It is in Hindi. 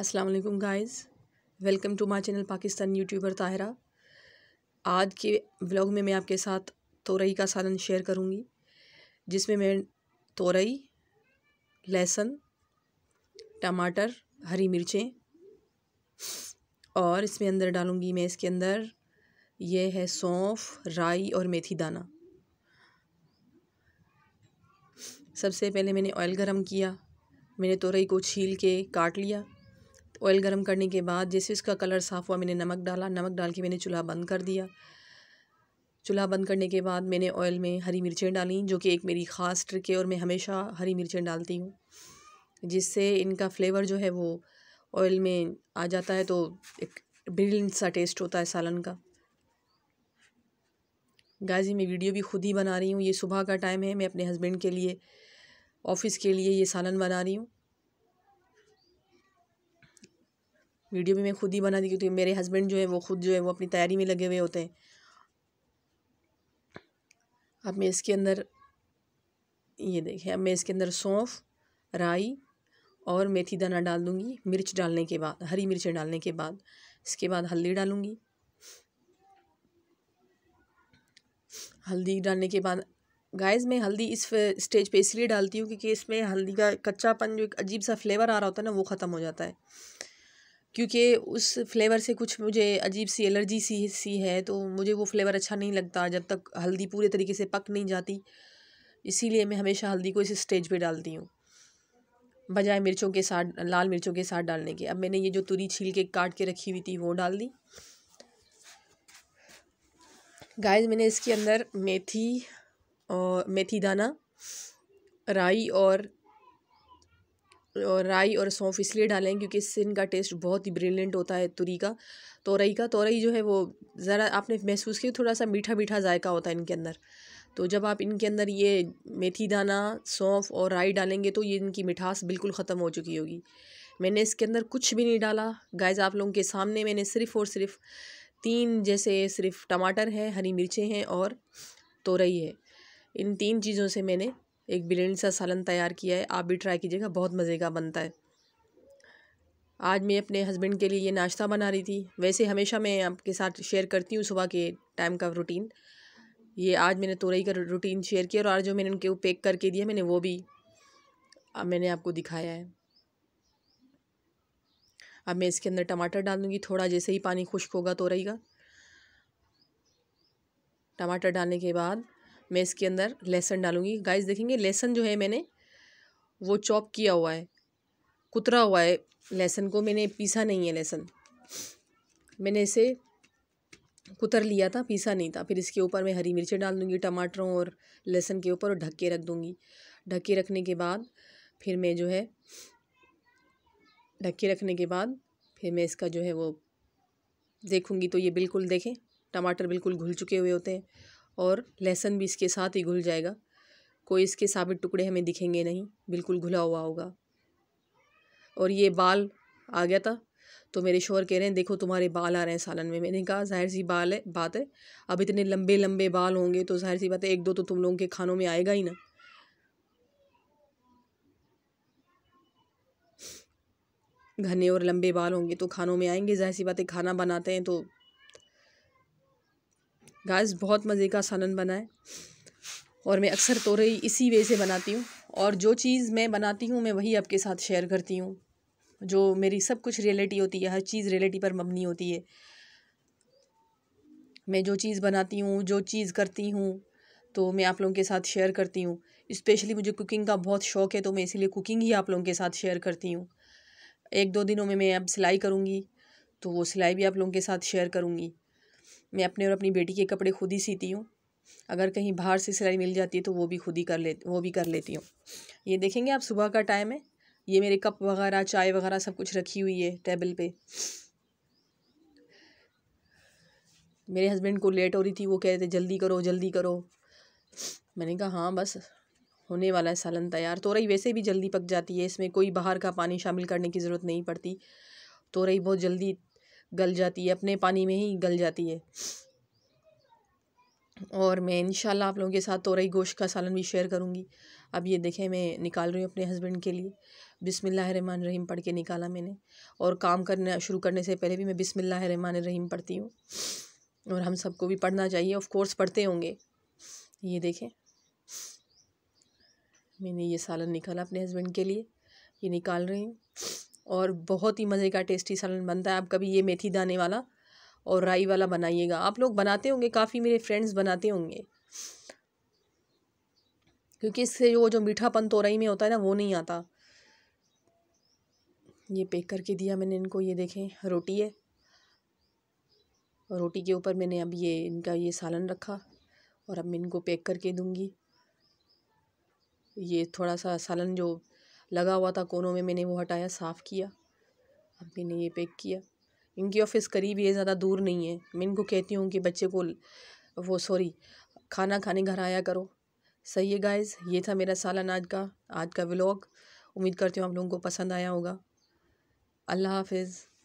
अस्सलाम वालेकुम guys welcome to my channel Pakistan YouTuber Tahira आज के व्लॉग में मैं आपके साथ तोरई का सालन शेयर करूंगी जिसमें मैं तोरई लहसुन टमाटर हरी मिर्चें और इसमें अंदर डालूंगी मैं इसके अंदर यह है सौंफ राई और मेथी दाना सबसे पहले मैंने ऑयल गरम किया मैंने तोरई को छील के काट लिया ऑयल गर्म करने के बाद जैसे इसका कलर साफ़ हुआ मैंने नमक डाला नमक डाल के मैंने चूल्हा बंद कर दिया चूल्हा बंद करने के बाद मैंने ऑयल में हरी मिर्चें डाली जो कि एक मेरी ख़ास ट्रिक है और मैं हमेशा हरी मिर्चें डालती हूँ जिससे इनका फ्लेवर जो है वो ऑयल में आ जाता है तो एक ब्रिलियंट सा टेस्ट होता है सालन का गाजी मैं वीडियो भी खुद ही बना रही हूँ ये सुबह का टाइम है मैं अपने हस्बैंड के लिए ऑफ़िस के लिए ये सालन बना रही हूँ वीडियो भी मैं खुद ही बना दी क्योंकि मेरे हस्बैंड जो है वो खुद जो है वो अपनी तैयारी में लगे हुए होते हैं अब मैं इसके अंदर ये देखें अब मैं इसके अंदर सौंफ राई और मेथी दाना डाल दूँगी मिर्च डालने के बाद हरी मिर्चें डालने के बाद इसके बाद हल्दी डालूँगी हल्दी डालने के बाद गाइस मैं हल्दी इस स्टेज पे इसलिए डालती हूँ क्योंकि इसमें हल्दी का कच्चापन जो एक अजीब सा फ्लेवर आ रहा होता है ना वो ख़त्म हो जाता है क्योंकि उस फ्लेवर से कुछ मुझे अजीब सी एलर्जी सी सी है तो मुझे वो फ्लेवर अच्छा नहीं लगता जब तक हल्दी पूरे तरीके से पक नहीं जाती इसीलिए मैं हमेशा हल्दी को इस स्टेज पे डालती हूँ बजाय मिर्चों के साथ लाल मिर्चों के साथ डालने के अब मैंने ये जो तुरी छील के काट के रखी हुई थी वो डाल दी गाय मैंने इसके अंदर मेथी और मेथी दाना राई और और राई और सौंफ इसलिए डालें क्योंकि इससे इनका टेस्ट बहुत ही ब्रिलियंट होता है तुरी का तोरई का तोरई जो है वो ज़रा आपने महसूस किया थोड़ा सा मीठा मीठा जायका होता है इनके अंदर तो जब आप इनके अंदर ये मेथी दाना सौंफ और राई डालेंगे तो ये इनकी मिठास बिल्कुल ख़त्म हो चुकी होगी मैंने इसके अंदर कुछ भी नहीं डाला गायज आप लोगों के सामने मैंने सिर्फ़ और सिर्फ तीन जैसे सिर्फ टमाटर है हरी मिर्चें हैं और तोरई है इन तीन चीज़ों से मैंने एक ब्रिलियंट सा सालन तैयार किया है आप भी ट्राई कीजिएगा बहुत मज़े का बनता है आज मैं अपने हस्बैंड के लिए ये नाश्ता बना रही थी वैसे हमेशा मैं आपके साथ शेयर करती हूँ सुबह के टाइम का रूटीन ये आज मैंने तोरई का रूटीन शेयर किया और आज जो मैंने उनके पैक करके दिया मैंने वो भी अब मैंने आपको दिखाया है अब मैं इसके अंदर टमाटर डाल दूँगी थोड़ा जैसे ही पानी खुश्क होगा तोरई का टमाटर डालने के बाद मैं इसके अंदर लहसन डालूँगी गाइस देखेंगे लहसन जो है मैंने वो चॉप किया हुआ है कुतरा हुआ है लहसन को मैंने पीसा नहीं है लहसन मैंने इसे कुतर लिया था पीसा नहीं था फिर इसके ऊपर मैं हरी मिर्चें डाल दूँगी टमाटरों और लहसन के ऊपर और ढक के रख दूँगी ढक के रखने के बाद फिर मैं जो है ढक के रखने के बाद फिर मैं इसका जो है वो देखूँगी तो ये बिल्कुल देखें टमाटर बिल्कुल घुल चुके हुए होते हैं और लहसुन भी इसके साथ ही घुल जाएगा कोई इसके साबित टुकड़े हमें दिखेंगे नहीं बिल्कुल घुला हुआ होगा और ये बाल आ गया था तो मेरे शोर कह रहे हैं देखो तुम्हारे बाल आ रहे हैं सालन में मैंने कहा जाहिर सी बाल है बात है अब इतने लंबे लंबे बाल होंगे तो जाहिर सी बात है एक दो तो तुम लोगों के खानों में आएगा ही ना घने और लंबे बाल होंगे तो खानों में आएंगे जाहिर सी बात है खाना बनाते हैं तो गाइस बहुत मज़े का सालन बना है और मैं अक्सर तोरई इसी वे से बनाती हूँ और जो चीज़ मैं बनाती हूँ मैं वही आपके साथ शेयर करती हूँ जो मेरी सब कुछ रियलिटी होती है हर चीज़ रियलिटी पर मबनी होती है मैं जो चीज़ बनाती हूँ जो चीज़ करती हूँ तो मैं आप लोगों के साथ शेयर करती हूँ इस्पेशली मुझे कुकिंग का बहुत शौक़ है तो मैं इसीलिए कुकिंग ही आप लोगों के साथ शेयर करती हूँ एक दो दिनों में मैं अब सिलाई करूँगी तो वो सिलाई भी आप लोगों के साथ शेयर करूँगी मैं अपने और अपनी बेटी के कपड़े खुद ही सीती हूँ अगर कहीं बाहर से सिलाई मिल जाती है तो वो भी खुद ही कर ले वो भी कर लेती हूँ ये देखेंगे आप सुबह का टाइम है ये मेरे कप वगैरह चाय वगैरह सब कुछ रखी हुई है टेबल पे मेरे हस्बैंड को लेट हो रही थी वो कह रहे थे जल्दी करो जल्दी करो मैंने कहा हाँ बस होने वाला है सालन तैयार तोरई वैसे भी जल्दी पक जाती है इसमें कोई बाहर का पानी शामिल करने की ज़रूरत नहीं पड़ती तोरई बहुत जल्दी गल जाती है अपने पानी में ही गल जाती है और मैं इन आप लोगों के साथ तोरई गोश्त का सालन भी शेयर करूँगी अब ये देखें मैं निकाल रही हूँ अपने हस्बैंड के लिए रहीम पढ़ के निकाला मैंने और काम करना शुरू करने से पहले भी मैं रहीम पढ़ती हूँ और हम सबको भी पढ़ना चाहिए ऑफ कोर्स पढ़ते होंगे ये देखें मैंने ये सालन निकाला अपने हस्बैंड के लिए ये निकाल रही हूँ और बहुत ही मज़े का टेस्टी सालन बनता है आप कभी ये मेथी दाने वाला और राई वाला बनाइएगा आप लोग बनाते होंगे काफ़ी मेरे फ्रेंड्स बनाते होंगे क्योंकि इससे वो जो मीठापन तोरई में होता है ना वो नहीं आता ये पैक करके दिया मैंने इनको ये देखें रोटी है रोटी के ऊपर मैंने अब ये इनका ये सालन रखा और अब मैं इनको पैक करके दूँगी ये थोड़ा सा सालन जो लगा हुआ था कोनों में मैंने वो हटाया साफ़ किया अब मैंने ये पैक किया इनकी ऑफिस करीब ये ज़्यादा दूर नहीं है मैं इनको कहती हूँ कि बच्चे को वो सॉरी खाना खाने घर आया करो सही है गाइस ये था मेरा सालन आज का आज का व्लॉग उम्मीद करती हूँ आप लोगों को पसंद आया होगा अल्लाह हाफिज़